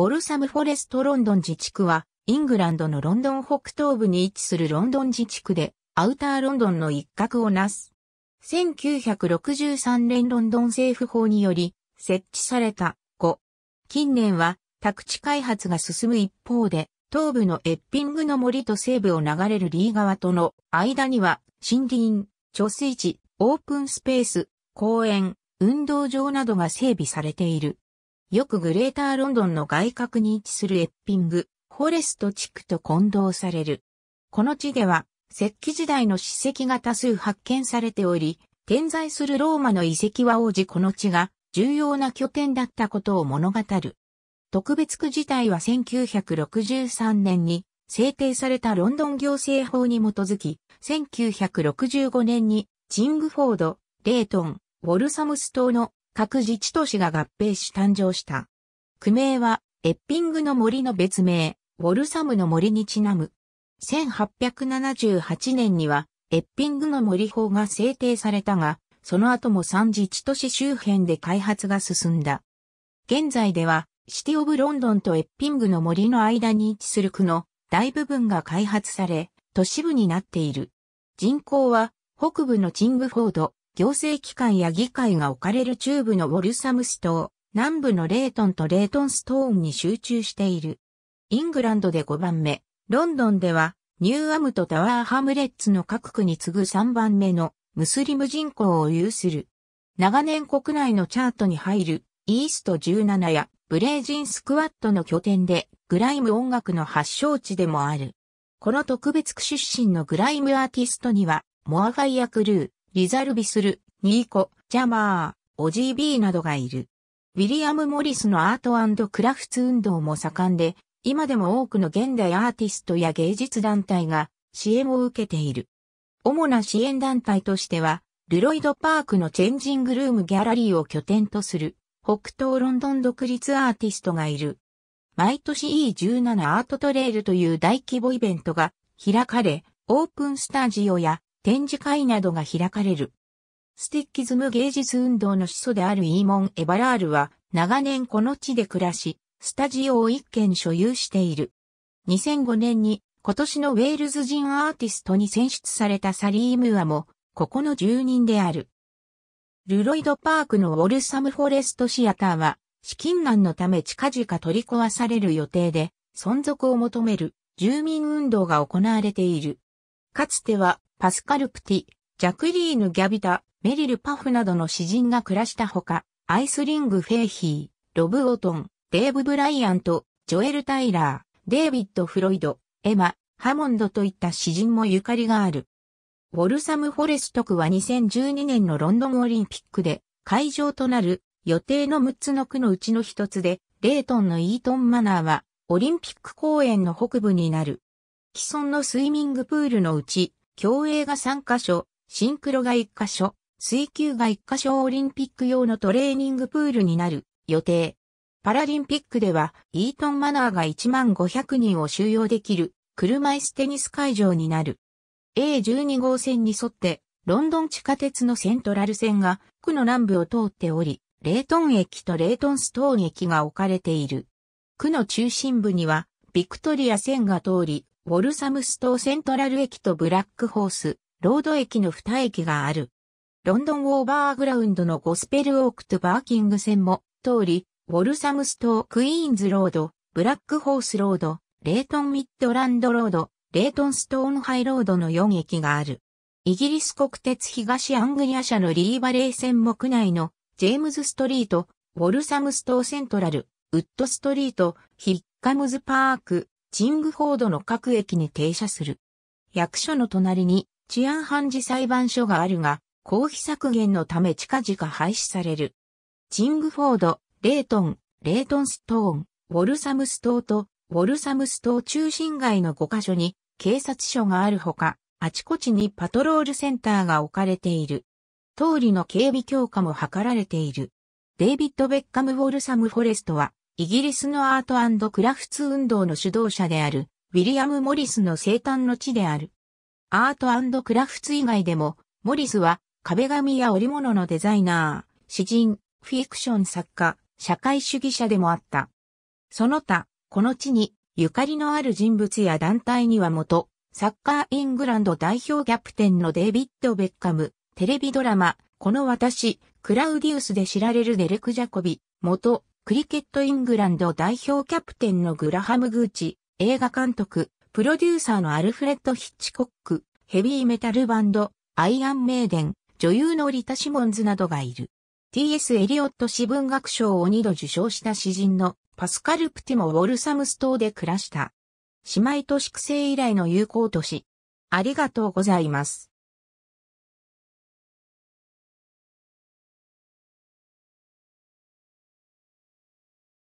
ボルサムフォレストロンドン自治区は、イングランドのロンドン北東部に位置するロンドン自治区で、アウターロンドンの一角をなす。1963年ロンドン政府法により、設置された5。近年は、宅地開発が進む一方で、東部のエッピングの森と西部を流れるリー川との間には、森林、貯水池、オープンスペース、公園、運動場などが整備されている。よくグレーターロンドンの外郭に位置するエッピング、フォレスト地区と混同される。この地では、石器時代の史跡が多数発見されており、点在するローマの遺跡は王子この地が重要な拠点だったことを物語る。特別区自体は1963年に制定されたロンドン行政法に基づき、1965年にチングフォード、レイトン、ウォルサムス島の各自治都市が合併し誕生した。区名は、エッピングの森の別名、ウォルサムの森にちなむ。1878年には、エッピングの森法が制定されたが、その後も3自治都市周辺で開発が進んだ。現在では、シティオブロンドンとエッピングの森の間に位置する区の大部分が開発され、都市部になっている。人口は、北部のチングフォード、行政機関や議会が置かれる中部のウォルサムス島、南部のレートンとレートンストーンに集中している。イングランドで5番目、ロンドンでは、ニューアムとタワーハムレッツの各区に次ぐ3番目のムスリム人口を有する。長年国内のチャートに入るイースト17やブレージンスクワットの拠点でグライム音楽の発祥地でもある。この特別区出身のグライムアーティストにはモアガイアクルー、リザルビスル、ニーコ、ジャマー、オジービーなどがいる。ウィリアム・モリスのアートクラフツ運動も盛んで、今でも多くの現代アーティストや芸術団体が支援を受けている。主な支援団体としては、ルロイド・パークのチェンジングルーム・ギャラリーを拠点とする、北東ロンドン独立アーティストがいる。毎年 E17 アートトレイルという大規模イベントが開かれ、オープンスタジオや展示会などが開かれる。スティッキズム芸術運動の始祖であるイーモン・エバラールは長年この地で暮らし、スタジオを一軒所有している。2005年に今年のウェールズ人アーティストに選出されたサリー・ムーアも、ここの住人である。ルロイドパークのウォルサムフォレストシアターは、資金難のため近々取り壊される予定で、存続を求める住民運動が行われている。かつてはパスカル・プティ、ジャクリーヌ・ギャビタ、メリル・パフなどの詩人が暮らしたほか、アイスリング・フェイヒー、ロブ・オートン、デーブ・ブライアント、ジョエル・タイラー、デイビッド・フロイド、エマ、ハモンドといった詩人もゆかりがある。ウォルサム・フォレスト区は2012年のロンドンオリンピックで会場となる予定の6つの区のうちの一つで、レイトンのイートンマナーはオリンピック公園の北部になる。既存のスイミングプールのうち競泳が3カ所、シンクロが1カ所、水球が1カ所オリンピック用のトレーニングプールになる予定。パラリンピックでは、イートンマナーが1万500人を収容できる車椅子テニス会場になる。A12 号線に沿って、ロンドン地下鉄のセントラル線が区の南部を通っており、レイトン駅とレイトンストーン駅が置かれている。区の中心部には、ビクトリア線が通り、ボルサムストーセントラル駅とブラックホース、ロード駅の2駅がある。ロンドンオーバーグラウンドのゴスペルオークとバーキング線も通り、ボルサムストークイーンズロード、ブラックホースロード、レイトンミッドランドロード、レイトンストーンハイロードの4駅がある。イギリス国鉄東アングリア社のリーバレー線も区内のジェームズストリート、ボルサムストーセントラル、ウッドストリート、ヒッカムズパーク、ジングフォードの各駅に停車する。役所の隣に治安判事裁判所があるが、公費削減のため近々廃止される。ジングフォード、レイトン、レイトンストーン、ウォルサムス島と、ウォルサムス島中心街の5カ所に警察署があるほか、あちこちにパトロールセンターが置かれている。通りの警備強化も図られている。デイビッド・ベッカム・ウォルサム・フォレストは、イギリスのアートクラフツ運動の主導者である、ウィリアム・モリスの生誕の地である。アートクラフツ以外でも、モリスは壁紙や織物のデザイナー、詩人、フィクション作家、社会主義者でもあった。その他、この地に、ゆかりのある人物や団体には元、サッカーイングランド代表キャプテンのデイビッド・ベッカム、テレビドラマ、この私、クラウディウスで知られるデレク・ジャコビ、元、クリケットイングランド代表キャプテンのグラハム・グーチ、映画監督、プロデューサーのアルフレッド・ヒッチコック、ヘビーメタルバンド、アイアン・メイデン、女優のリタ・シモンズなどがいる。T.S. エリオット史文学賞を2度受賞した詩人のパスカル・プティもウォルサムス島で暮らした。姉妹都市区生以来の友好都市。ありがとうございます。